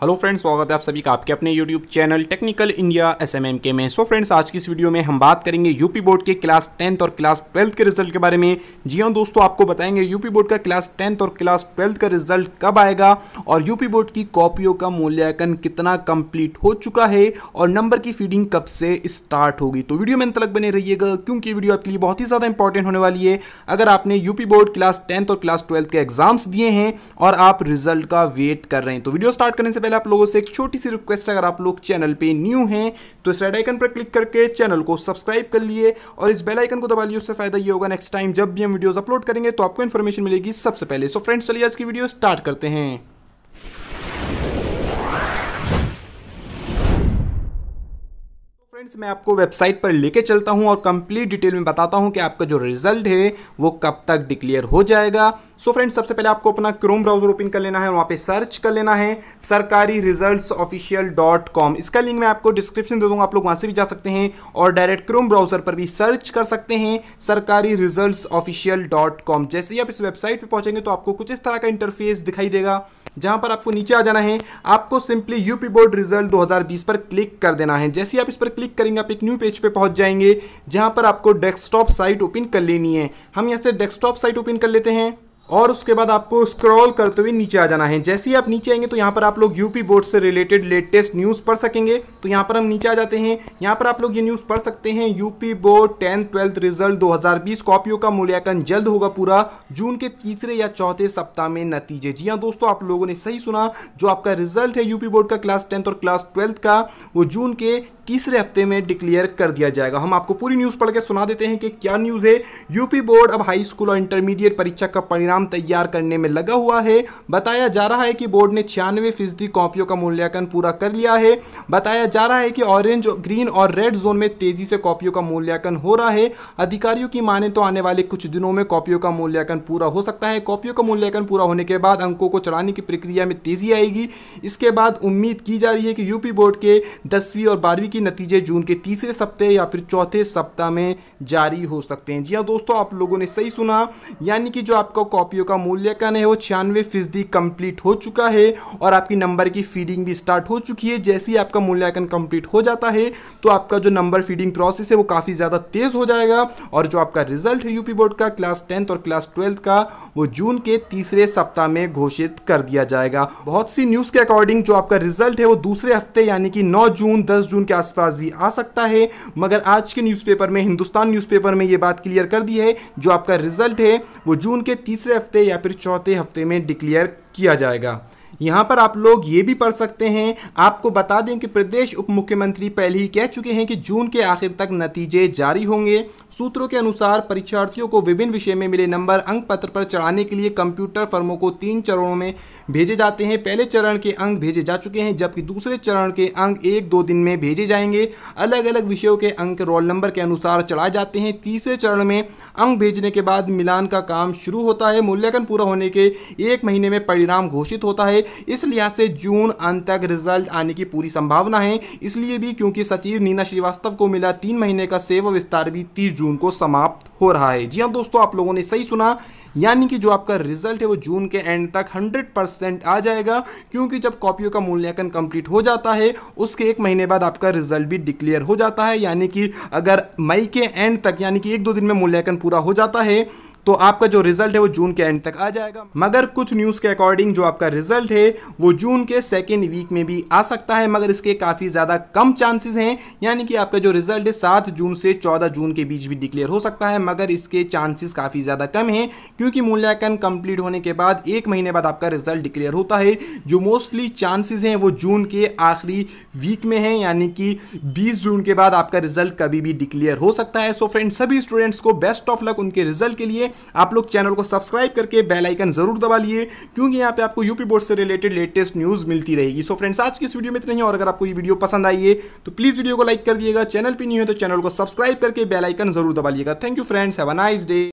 hello friends स्वागत है आप सभी का आपके अपने YouTube channel Technical India S M M के में सो so फ्रेंड्स आज की इस वीडियो में हम बात करेंगे यूपी बोर्ड के क्लास टेंथ और क्लास ट्वेल्थ के रिजल्ट के बारे में जी हाँ दोस्तों आपको बताएंगे यूपी बोर्ड का क्लास टेंथ और क्लास ट्वेल्थ का रिजल्ट कब आएगा और यूपी बोर्ड की कॉपियों का मूल्यांकन कितना कंप्लीट हो चुका है और नंबर की फीडिंग कब से स्टार्ट होगी तो वीडियो में अंत तक बने रहिएगा क्योंकि वीडियो आपके लिए बहुत ही ज़्यादा इंपॉर्टेंट होने वाली है अगर आपने यूपी बोर्ड क्लास टेंथ और क्लास ट्वेल्थ के एग्जाम्स दिए हैं और आप रिजल्ट का वेट कर रहे हैं तो वीडियो स्टार्ट करने से पहले आप लोगों से एक छोटी सी रिक्वेस्ट अगर आप लोग चैनल पे न्यू हैं तो इस रेड आइकन पर क्लिक करके चैनल को सब्सक्राइब कर लिए और इस बेल आइकन को दबा लिए उससे फायदा ये होगा नेक्स्ट टाइम जब भी हम वीडियोस अपलोड करेंगे तो आपको इन्फॉर्मेशन मिलेगी सबसे पहले सो फ्रेंड्स चलिए आज की वीडियो स्टार्ट करते हैं फ्रेंड्स मैं आपको वेबसाइट पर लेके चलता हूं और कंप्लीट डिटेल में बताता हूं कि आपका जो रिजल्ट है वो कब तक डिक्लेयर हो जाएगा सो so फ्रेंड्स सबसे पहले आपको अपना क्रोम ब्राउजर ओपन कर लेना है वहाँ पे सर्च कर लेना है सरकारी रिजल्ट ऑफिशियल डॉट कॉम इसका लिंक मैं आपको डिस्क्रिप्शन दे दूँगा आप लोग वहाँ से भी जा सकते हैं और डायरेक्ट क्रोम ब्राउजर पर भी सर्च कर सकते हैं सरकारी रिजल्ट ऑफिशियल डॉट कॉम जैसे ही आप इस वेबसाइट पर पहुँचेंगे तो आपको कुछ इस तरह का इंटरफेस दिखाई देगा जहां पर आपको नीचे आ जाना है आपको सिंपली यूपी बोर्ड रिजल्ट 2020 पर क्लिक कर देना है जैसे ही आप इस पर क्लिक करेंगे आप एक न्यू पेज पे पहुंच जाएंगे जहां पर आपको डेस्कटॉप साइट ओपन कर लेनी है हम यहां से डेस्कटॉप साइट ओपन कर लेते हैं और उसके बाद आपको स्क्रॉल करते हुए नीचे आ जाना है जैसे ही आप नीचे आएंगे तो यहाँ पर आप लोग यूपी बोर्ड से रिलेटेड लेटेस्ट न्यूज़ पढ़ सकेंगे तो यहाँ पर हम नीचे आ जाते हैं यहाँ पर आप लोग ये न्यूज़ पढ़ सकते हैं UP board tenth twelfth result 2020 कॉपियों का मूल्यांकन जल्द होगा पूरा जून के तीसरे या चौथे सप्ताह में नतीजे जी हाँ दोस्तों आप लोगों ने सही सुना जो आपका रिजल्ट है यूपी बोर्ड का क्लास टेंथ और क्लास ट्वेल्थ का वो जून के तीसरे हफ्ते में डिक्लेयर कर दिया जाएगा हम आपको पूरी न्यूज़ पढ़ के सुना देते हैं कि क्या न्यूज़ है यूपी बोर्ड अब हाई स्कूल और इंटरमीडिएट परीक्षा का परिणाम प्रोग्राम तैयार करने में लगा हुआ है बताया जा रहा है कि बोर्ड ने छियानवे फीसदी कॉपियों का मूल्यांकन पूरा कर लिया है बताया जा रहा है कि ऑरेंज ग्रीन और रेड जोन में तेजी से कॉपियों का मूल्यांकन हो रहा है अधिकारियों की माने तो आने वाले कुछ दिनों में कॉपियों का मूल्यांकन पूरा हो सकता है कॉपियों का मूल्यांकन पूरा होने के बाद अंकों को चढ़ाने की प्रक्रिया में तेजी आएगी इसके बाद उम्मीद की जा रही है कि यूपी बोर्ड के दसवीं और बारहवीं के नतीजे जून के तीसरे सप्ताह या फिर चौथे सप्ताह में जारी हो सकते हैं जी हाँ दोस्तों आप लोगों ने सही सुना यानी कि जो आपका कॉपियों का मूल्यांकन है वो छियानवे फीसदी कंप्लीट हो चुका है और आपकी नंबर की फीडिंग भी स्टार्ट हो चुकी है जैसे ही आपका मूल्यांकन कंप्लीट हो जाता है तो आपका जो नंबर फीडिंग प्रोसेस है वो काफ़ी ज़्यादा तेज़ हो जाएगा और जो आपका रिजल्ट है यूपी बोर्ड का क्लास टेंथ और क्लास ट्वेल्थ का वो जून के तीसरे सप्ताह में घोषित कर दिया जाएगा बहुत सी न्यूज़ के अकॉर्डिंग जो आपका रिजल्ट है वो दूसरे हफ्ते यानी कि नौ जून दस जून के आसपास भी आ सकता है मगर आज के न्यूज़पेपर में हिंदुस्तान न्यूज़पेपर में ये बात क्लियर कर दी है जो आपका रिजल्ट है वो जून के तीसरे हफ्ते या फिर चौथे हफ्ते में डिक्लेयर किया जाएगा यहाँ पर आप लोग ये भी पढ़ सकते हैं आपको बता दें कि प्रदेश उप मुख्यमंत्री पहले ही कह चुके हैं कि जून के आखिर तक नतीजे जारी होंगे सूत्रों के अनुसार परीक्षार्थियों को विभिन्न विषय में मिले नंबर अंक पत्र पर चढ़ाने के लिए कंप्यूटर फर्मों को तीन चरणों में भेजे जाते हैं पहले चरण के अंक भेजे जा चुके हैं जबकि दूसरे चरण के अंक एक दो दिन में भेजे जाएंगे अलग अलग विषयों के अंक रोल नंबर के अनुसार चढ़ाए जाते हैं तीसरे चरण में अंक भेजने के बाद मिलान का काम शुरू होता है मूल्यांकन पूरा होने के एक महीने में परिणाम घोषित होता है इस लिहाज से जून अंत तक रिजल्ट आने की पूरी संभावना है इसलिए भी क्योंकि सचिव नीना श्रीवास्तव को मिला तीन महीने का सेवा विस्तार भी तीस जून को समाप्त हो रहा है जी हाँ दोस्तों आप लोगों ने सही सुना यानी कि जो आपका रिजल्ट है वो जून के एंड तक 100 परसेंट आ जाएगा क्योंकि जब कॉपियों का मूल्यांकन कंप्लीट हो जाता है उसके एक महीने बाद आपका रिजल्ट भी डिक्लेयर हो जाता है यानी कि अगर मई के एंड तक यानी कि एक दो दिन में मूल्यांकन पूरा हो जाता है तो आपका जो रिजल्ट है वो जून के एंड तक आ जाएगा मगर कुछ न्यूज़ के अकॉर्डिंग जो आपका रिजल्ट है वो जून के सेकेंड वीक में भी आ सकता है मगर इसके काफ़ी ज़्यादा कम चांसेस हैं यानी कि आपका जो रिजल्ट है सात जून से चौदह जून के बीच भी डिक्लेयर हो सकता है मगर इसके चांसेस काफ़ी ज़्यादा कम हैं क्योंकि मूल्यांकन कंप्लीट होने के बाद एक महीने बाद आपका रिजल्ट डिक्लेयर होता है जो मोस्टली चांसेस हैं वो जून के आखिरी वीक में हैं यानी कि 20 जून के बाद आपका रिजल्ट कभी भी डिक्लेयर हो सकता है सो फ्रेंड सभी स्टूडेंट्स को बेस्ट ऑफ लक उनके रिजल्ट के लिए आप लोग चैनल को सब्सक्राइब करके बेलाइकन जरूर दबा लिए क्योंकि यहाँ पे आपको यूपी बोर्ड से रिलेटेड लेटेस्ट न्यूज़ मिलती रहेगी सो फ्रेंड्स आज की इस वीडियो में इतना ही और अगर आपको ये वीडियो पसंद आई है तो प्लीज़ वीडियो को लाइक कर दिएगा चैनल पर नहीं है तो चैनल को सब्सक्राइब करके बेलाइकन जरूर दबा लिएगा thank you friends have a nice day